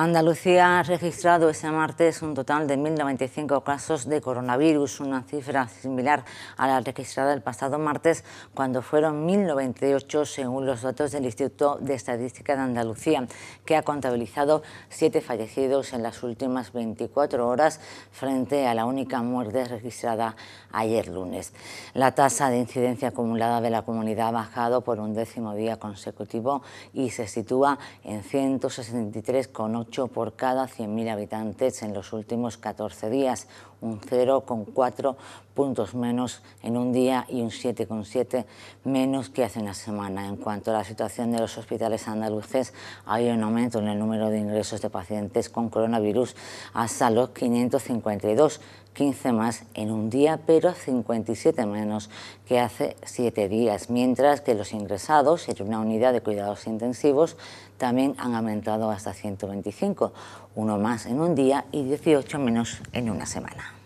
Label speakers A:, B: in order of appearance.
A: Andalucía ha registrado ese martes un total de 1.095 casos de coronavirus, una cifra similar a la registrada el pasado martes, cuando fueron 1.098 según los datos del Instituto de Estadística de Andalucía, que ha contabilizado siete fallecidos en las últimas 24 horas frente a la única muerte registrada ayer lunes. La tasa de incidencia acumulada de la comunidad ha bajado por un décimo día consecutivo y se sitúa en 163,8 por cada 100.000 habitantes en los últimos 14 días, un 0,4 puntos menos en un día y un 7,7 menos que hace una semana. En cuanto a la situación de los hospitales andaluces, hay un aumento en el número de ingresos de pacientes con coronavirus hasta los 552. 15 más en un día, pero 57 menos que hace 7 días, mientras que los ingresados en una unidad de cuidados intensivos también han aumentado hasta 125, uno más en un día y 18 menos en una semana.